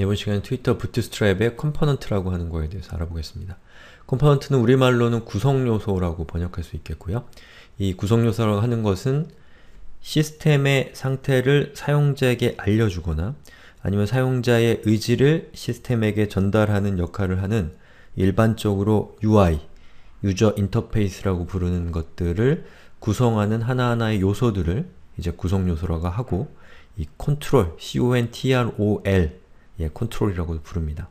이번 시간에 트위터 부트스트랩의 컴포넌트라고 하는 거에 대해서 알아보겠습니다. 컴포넌트는 우리말로는 구성요소라고 번역할 수 있겠고요. 이 구성요소라고 하는 것은 시스템의 상태를 사용자에게 알려주거나 아니면 사용자의 의지를 시스템에게 전달하는 역할을 하는 일반적으로 UI, 유저 인터페이스라고 부르는 것들을 구성하는 하나하나의 요소들을 이제 구성요소라고 하고 이 컨트롤, control, c-o-n-t-r-o-l 예, 컨트롤이라고 부릅니다.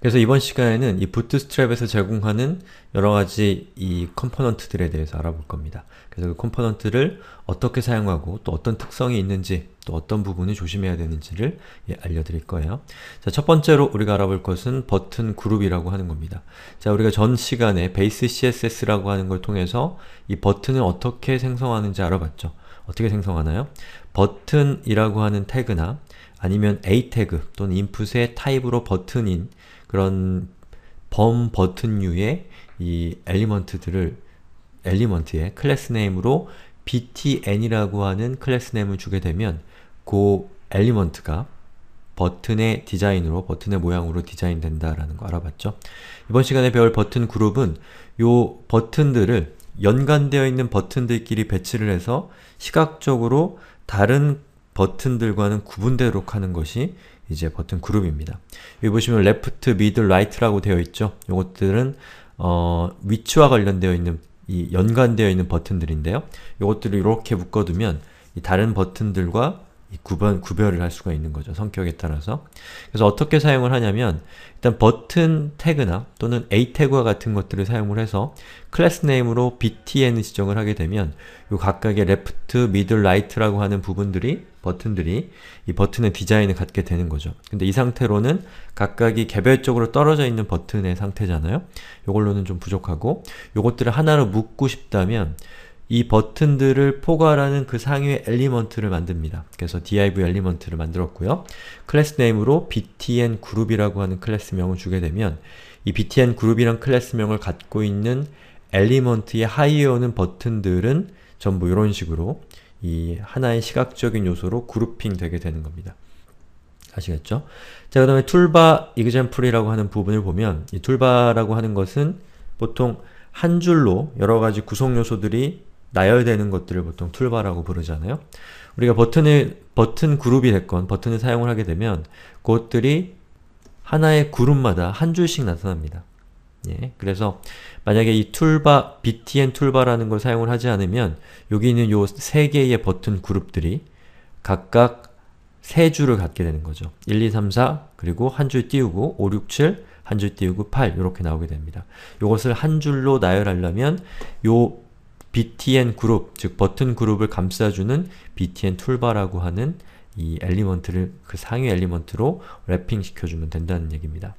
그래서 이번 시간에는 이 부트스트랩에서 제공하는 여러가지 이 컴포넌트들에 대해서 알아볼 겁니다. 그래서 그 컴포넌트를 어떻게 사용하고 또 어떤 특성이 있는지 또 어떤 부분을 조심해야 되는지를 예, 알려드릴 거예요. 자, 첫 번째로 우리가 알아볼 것은 버튼 그룹이라고 하는 겁니다. 자, 우리가 전 시간에 베이스 css라고 하는 걸 통해서 이 버튼을 어떻게 생성하는지 알아봤죠. 어떻게 생성하나요? 버튼이라고 하는 태그나 아니면 a 태그 또는 인풋의 타입으로 버튼인 그런 범 버튼류의 이 엘리먼트들을 엘리먼트의 클래스 네임으로 btn이라고 하는 클래스 네임을 주게 되면 그 엘리먼트가 버튼의 디자인으로, 버튼의 모양으로 디자인된다라는 거 알아봤죠? 이번 시간에 배울 버튼 그룹은 요 버튼들을 연관되어 있는 버튼들끼리 배치를 해서 시각적으로 다른 버튼들과는 구분되도록 하는 것이 이제 버튼 그룹입니다. 여기 보시면 left, middle, right라고 되어 있죠. 요것들은 어, 위치와 관련되어 있는 이 연관되어 있는 버튼들인데요. 요것들을 이렇게 묶어두면 다른 버튼들과 구분, 구별을 할 수가 있는 거죠. 성격에 따라서. 그래서 어떻게 사용을 하냐면 일단 버튼 태그나 또는 a 태그와 같은 것들을 사용을 해서 클래스 네임으로 btn 지정을 하게 되면 요 각각의 left, middle, right라고 하는 부분들이 버튼들이 이 버튼의 디자인을 갖게 되는 거죠. 근데 이 상태로는 각각이 개별적으로 떨어져 있는 버튼의 상태잖아요. 이걸로는 좀 부족하고 이것들을 하나로 묶고 싶다면 이 버튼들을 포괄하는 그 상위의 엘리먼트를 만듭니다. 그래서 div 엘리먼트를 만들었고요. 클래스 네임으로 btn 그룹이라고 하는 클래스명을 주게 되면 이 btn 그룹이란 클래스명을 갖고 있는 엘리먼트의 하이어오는 버튼들은 전부 이런 식으로 이 하나의 시각적인 요소로 그룹핑 되게 되는 겁니다. 아시겠죠? 자, 그 다음에 툴바 example이라고 하는 부분을 보면 이 툴바라고 하는 것은 보통 한 줄로 여러 가지 구성 요소들이 나열되는 것들을 보통 툴바라고 부르잖아요. 우리가 버튼을 버튼 그룹이 됐건 버튼을 사용을 하게 되면 그것들이 하나의 그룹마다 한 줄씩 나타납니다. 예, 그래서 만약에 이 툴바, btn 툴바라는 걸 사용을 하지 않으면 여기 있는 요 세 개의 버튼 그룹들이 각각 세 줄을 갖게 되는 거죠. 1, 2, 3, 4, 그리고 한 줄 띄우고 5, 6, 7, 한 줄 띄우고 8 이렇게 나오게 됩니다. 이것을 한 줄로 나열하려면 요 btn 그룹, 즉 버튼 그룹을 감싸주는 btn 툴바라고 하는 이 엘리먼트를 그 상위 엘리먼트로 랩핑시켜주면 된다는 얘기입니다.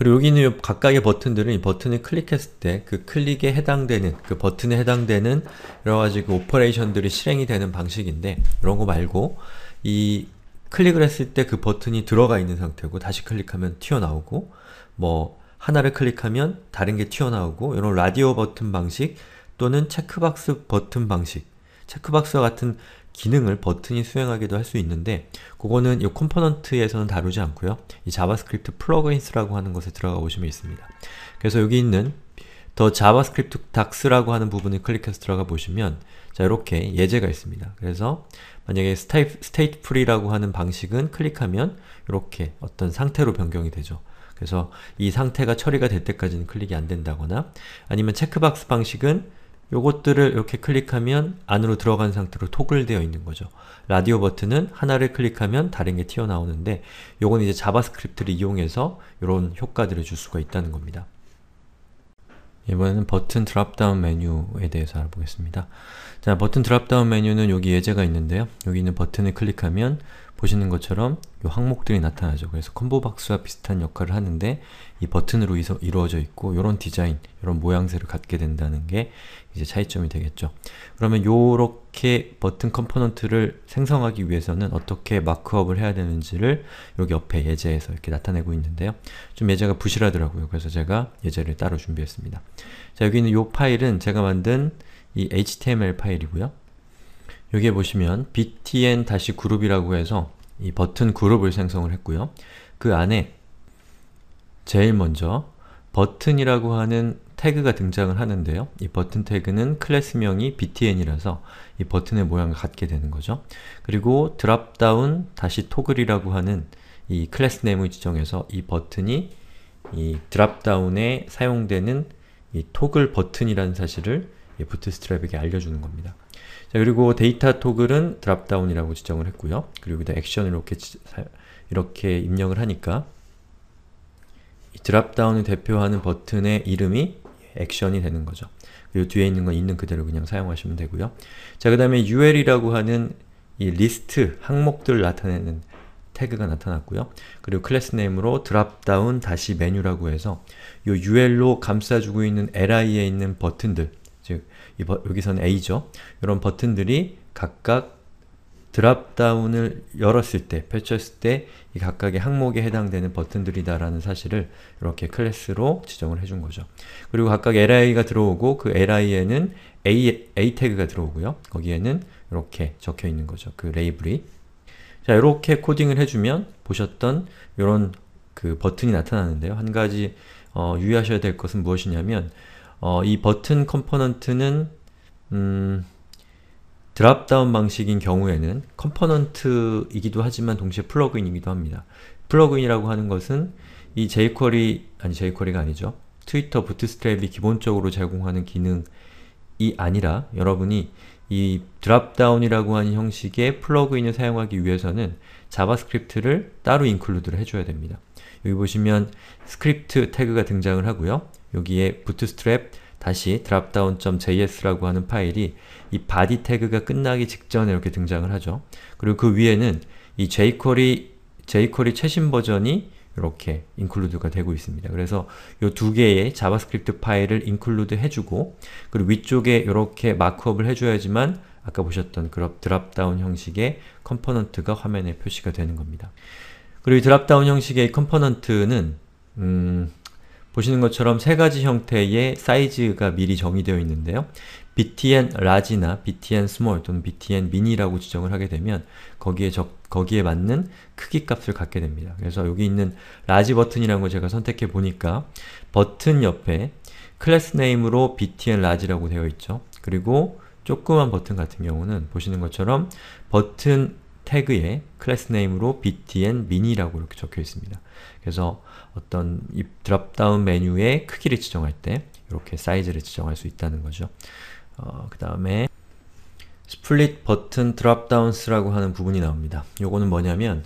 그리고 여기 있는 각각의 버튼들은 이 버튼을 클릭했을 때 그 클릭에 해당되는 그 버튼에 해당되는 여러가지 그 오퍼레이션들이 실행이 되는 방식인데 이런 거 말고 이 클릭을 했을 때 그 버튼이 들어가 있는 상태고 다시 클릭하면 튀어나오고 뭐 하나를 클릭하면 다른 게 튀어나오고 이런 라디오 버튼 방식 또는 체크박스 버튼 방식 체크박스와 같은 기능을 버튼이 수행하기도 할 수 있는데 그거는 이 컴포넌트에서는 다루지 않고요. 이 자바스크립트 플러그인스라고 하는 것에 들어가 보시면 있습니다. 그래서 여기 있는 더 자바스크립트 닥스라고 하는 부분을 클릭해서 들어가 보시면 자 이렇게 예제가 있습니다. 그래서 만약에 스테이, 스테이트 프리라고 하는 방식은 클릭하면 이렇게 어떤 상태로 변경이 되죠. 그래서 이 상태가 처리가 될 때까지는 클릭이 안 된다거나 아니면 체크박스 방식은 요것들을 이렇게 클릭하면 안으로 들어간 상태로 토글되어 있는 거죠. 라디오 버튼은 하나를 클릭하면 다른 게 튀어나오는데 요건 이제 자바스크립트를 이용해서 요런 효과들을 줄 수가 있다는 겁니다. 이번에는 버튼 드랍다운 메뉴에 대해서 알아보겠습니다. 자, 버튼 드랍다운 메뉴는 여기 예제가 있는데요. 여기 있는 버튼을 클릭하면 보시는 것처럼 이 항목들이 나타나죠. 그래서 컴보 박스와 비슷한 역할을 하는데 이 버튼으로 이서, 이루어져 있고 이런 디자인, 이런 모양새를 갖게 된다는 게 이제 차이점이 되겠죠. 그러면 이렇게 버튼 컴포넌트를 생성하기 위해서는 어떻게 마크업을 해야 되는지를 여기 옆에 예제에서 이렇게 나타내고 있는데요. 좀 예제가 부실하더라고요. 그래서 제가 예제를 따로 준비했습니다. 자, 여기 있는 이 파일은 제가 만든 이 HTML 파일이고요. 여기에 보시면 btn-group이라고 해서 이 버튼 그룹을 생성을 했고요. 그 안에 제일 먼저 버튼이라고 하는 태그가 등장을 하는데요. 이 버튼 태그는 클래스명이 btn이라서 이 버튼의 모양을갖게 되는 거죠. 그리고 드랍다운 다시 토글이라고 하는 이 클래스 네임을 지정해서 이 버튼이 이 드랍다운에 사용되는 이 토글 버튼이라는 사실을 이 부트스트랩에게 알려주는 겁니다. 자, 그리고 데이터 토글은 드랍다운이라고 지정을 했고요. 그리고 여기다 액션을 이렇게, 이렇게 입력을 하니까 드랍다운을 대표하는 버튼의 이름이 액션이 되는 거죠. 그리고 뒤에 있는 건 있는 그대로 그냥 사용하시면 되고요. 자, 그 다음에 UL이라고 하는 이 리스트, 항목들 나타내는 태그가 나타났고요. 그리고 클래스 네임으로 드랍다운 다시 메뉴라고 해서 이 UL로 감싸주고 있는 LI에 있는 버튼들 즉 여기서는 A죠. 이런 버튼들이 각각 드랍다운을 열었을 때, 펼쳤을 때 이 각각의 항목에 해당되는 버튼들이다라는 사실을 이렇게 클래스로 지정을 해준 거죠. 그리고 각각 li가 들어오고 그 li에는 a, a 태그가 들어오고요. 거기에는 이렇게 적혀 있는 거죠. 그 레이블이. 자, 이렇게 코딩을 해주면 보셨던 이런 그 버튼이 나타나는데요. 한 가지 어, 유의하셔야 될 것은 무엇이냐면 어, 이 버튼 컴포넌트는 음, 드랍다운 방식인 경우에는 컴포넌트이기도 하지만 동시에 플러그인이기도 합니다. 플러그인이라고 하는 것은 이 jQuery, 아니 jQuery가 아니죠. 트위터 부트스트랩이 기본적으로 제공하는 기능이 아니라 여러분이 이 드랍다운이라고 하는 형식의 플러그인을 사용하기 위해서는 자바스크립트를 따로 인클루드를 해줘야 됩니다. 여기 보시면 스크립트 태그가 등장을 하고요. 여기에 bootstrap 다시 dropdown.js라고 하는 파일이 이 body 태그가 끝나기 직전에 이렇게 등장을 하죠. 그리고 그 위에는 이 jQuery, jQuery 최신 버전이 이렇게 include가 되고 있습니다. 그래서 이 두 개의 자바스크립트 파일을 include 해주고 그리고 위쪽에 이렇게 마크업을 해줘야지만 아까 보셨던 그런 드랍다운 형식의 컴포넌트가 화면에 표시가 되는 겁니다. 그리고 이 드랍다운 형식의 컴포넌트는 음, 보시는 것처럼 세 가지 형태의 사이즈가 미리 정의되어 있는데요. btn large나 btn small 또는 btn mini라고 지정을 하게 되면 거기에 적, 거기에 맞는 크기 값을 갖게 됩니다. 그래서 여기 있는 large 버튼이라는 걸 제가 선택해 보니까 버튼 옆에 클래스 네임으로 btn large라고 되어 있죠. 그리고 조그만 버튼 같은 경우는 보시는 것처럼 버튼 태그에 클래스 네임으로 btn mini라고 이렇게 적혀 있습니다. 그래서 어떤 이 드랍다운 메뉴의 크기를 지정할 때 이렇게 사이즈를 지정할 수 있다는 거죠. 어, 그 다음에 스플릿 버튼 드랍다운스라고 하는 부분이 나옵니다. 요거는 뭐냐면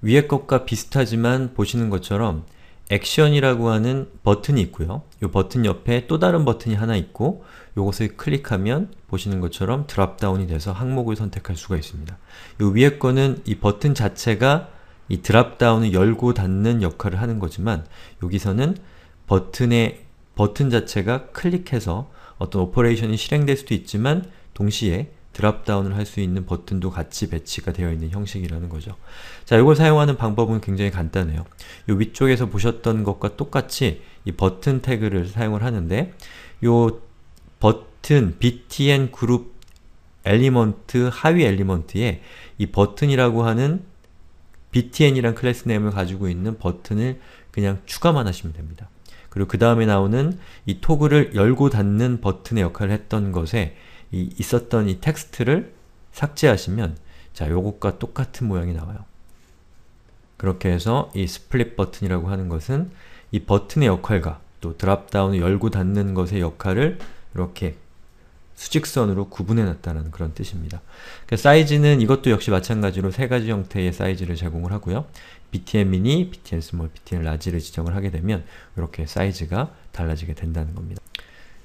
위의 것과 비슷하지만 보시는 것처럼 액션이라고 하는 버튼이 있고요. 이 버튼 옆에 또 다른 버튼이 하나 있고 이것을 클릭하면 보시는 것처럼 드랍다운이 돼서 항목을 선택할 수가 있습니다. 이 위에 거는 이 버튼 자체가 이 드랍다운을 열고 닫는 역할을 하는 거지만 여기서는 버튼의 버튼 자체가 클릭해서 어떤 오퍼레이션이 실행될 수도 있지만 동시에 드랍다운을 할 수 있는 버튼도 같이 배치가 되어 있는 형식이라는 거죠. 자, 이걸 사용하는 방법은 굉장히 간단해요. 이 위쪽에서 보셨던 것과 똑같이 이 버튼 태그를 사용을 하는데 이 버튼 btn 그룹 엘리먼트 하위 엘리먼트에 이 버튼이라고 하는 btn이란 클래스 네임을 가지고 있는 버튼을 그냥 추가만 하시면 됩니다. 그리고 그 다음에 나오는 이토그를 열고 닫는 버튼의 역할을 했던 것에 이 있었던 이 텍스트를 삭제하시면 자, 요것과 똑같은 모양이 나와요. 그렇게 해서 이 스플릿 버튼이라고 하는 것은 이 버튼의 역할과 또 드랍다운을 열고 닫는 것의 역할을 이렇게 수직선으로 구분해 놨다는 그런 뜻입니다. 그 사이즈는 이것도 역시 마찬가지로 세 가지 형태의 사이즈를 제공을 하고요. btn mini, btn small, btn large를 지정을 하게 되면 이렇게 사이즈가 달라지게 된다는 겁니다.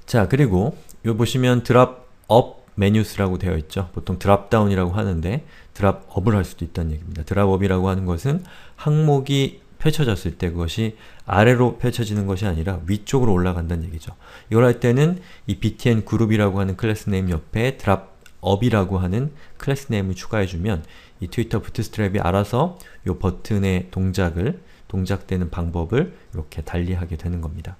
자, 그리고 요 보시면 드랍 업 메뉴스라고 되어 있죠. 보통 드랍다운이라고 하는데 드랍업을 할 수도 있다는 얘기입니다. 드랍업이라고 하는 것은 항목이 펼쳐졌을 때 그것이 아래로 펼쳐지는 것이 아니라 위쪽으로 올라간다는 얘기죠. 이걸 할 때는 이 btn 그룹이라고 하는 클래스 네임 옆에 드랍업이라고 하는 클래스 네임을 추가해주면 이 트위터 부트스트랩이 알아서 이 버튼의 동작을 동작되는 방법을 이렇게 달리하게 되는 겁니다.